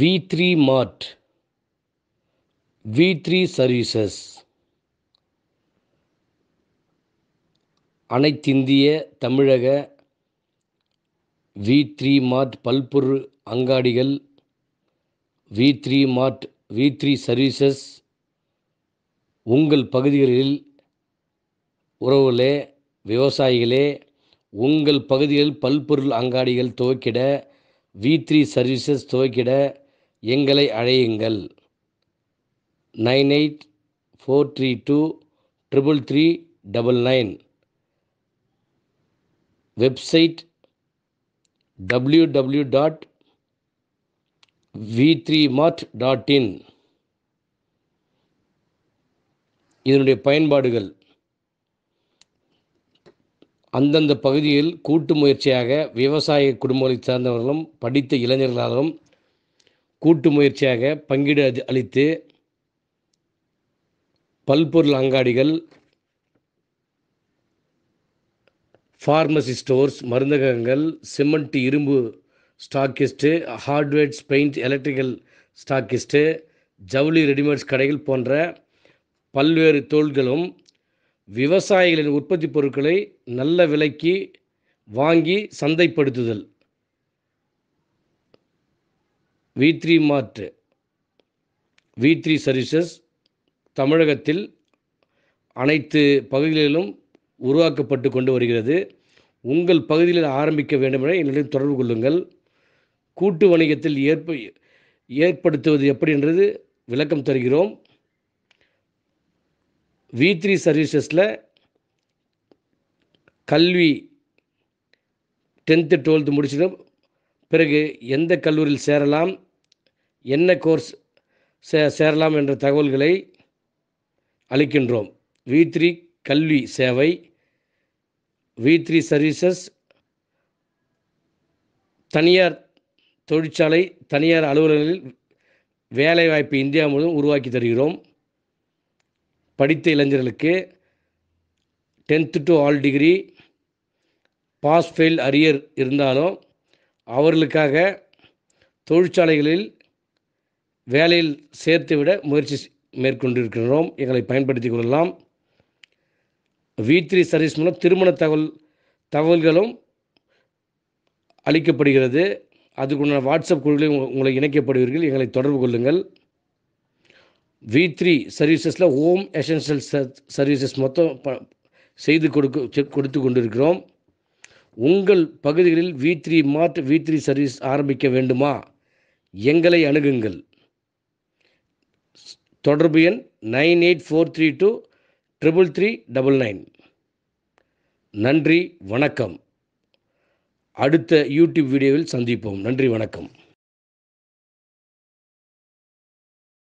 we three mart V three services அனைத்திந்திய தமிழக V three mart பல்பொருள் அங்காடிகள் V three mart V three services உங்கள் பகுதிகளில் உறவுகளே விவசாயிகளே உங்கள் பகுதியில் பல்பொருள் அங்காடிகள் துவக்கிட வி த்ரீ சர்வீசஸ் துவக்கிட எங்களை அழையுங்கள் nine eight four three two triple three double nine website W W dot V three mart dot in இதனுடைய பயன்பாடுகள் அந்தந்த பகுதியில் கூட்டு முயற்சியாக விவசாய குடும்பங்களைச் சார்ந்தவர்களும் படித்த இளைஞர்களாலும் கூட்டு முயற்சியாக பங்கீடு அளித்து பல்பொருள் அங்காடிகள் ஃபார்மசி ஸ்டோர்ஸ் மருந்தகங்கள் சிமெண்ட் இரும்பு stockist hardwares paint electrical stockist ஜவுளி ரெடிமேட்ஸ் கடைகள் போன்ற பல்வேறு தொழில்களும் விவசாயிகளின் உற்பத்தி பொருட்களை நல்ல விலைக்கு வாங்கி சந்தைப்படுத்துதல் V three mart V three services தமிழகத்தில் அனைத்து பகுதிகளிலும் உருவாக்கப்பட்டு கொண்டு வருகிறது உங்கள் பகுதியில் ஆரம்பிக்க வேண்டுமென என்னிடம் தொடர்பு கொள்ளுங்கள் கூட்டு வணிகத்தில் ஏற்ப ஏற்படுத்துவது எப்படி என்றது விளக்கம் தருகிறோம் வி த்ரீ சர்வீசஸில் கல்வி டென்த்து டுவெல்த்து முடிச்சிடும் பிறகு எந்த கல்லூரியில் சேரலாம் என்ன கோர்ஸ் சே சேரலாம் என்ற தகவல்களை அளிக்கின்றோம் வி த்ரீ கல்வி சேவை வி த்ரீ சர்வீசஸ் தனியார் தொழிற்சாலை தனியார் அலுவலகங்களில் வேலைவாய்ப்பு இந்தியா முழுவதும் உருவாக்கி தருகிறோம் படித்த இளைஞர்களுக்கு tenth to all degree pass fail arrear இருந்தாலும் அவர்களுக்காக தொழிற்சாலைகளில் வேலையில் சேர்த்துவிட முயற்சி மேற்கொண்டிருக்கின்றோம் எங்களை பயன்படுத்தி கொள்ளலாம் வி த்ரீ சர்வீஸ் மூலம் திருமண தகவல் தகவல்களும் அளிக்கப்படுகிறது அதுக்குண்டான வாட்ஸ்அப் குழுக்களில் உங்களை இணைக்கப்படுவீர்கள் எங்களை தொடர்பு கொள்ளுங்கள் வி த்ரீ சர்வீசஸில் ஹோம் எசென்ஷியல் சர்வீசஸ் மொத்தம் செய்து கொடுக்க கொடுத்து கொண்டிருக்கிறோம் உங்கள் பகுதிகளில் V three mart V three service ஆரம்பிக்க வேண்டுமா எங்களை அணுகுங்கள் தொடர்பு எண் nine eight four three two triple three double nine நன்றி வணக்கம் அடுத்த யூடியூப் வீடியோவில் சந்திப்போம் நன்றி வணக்கம்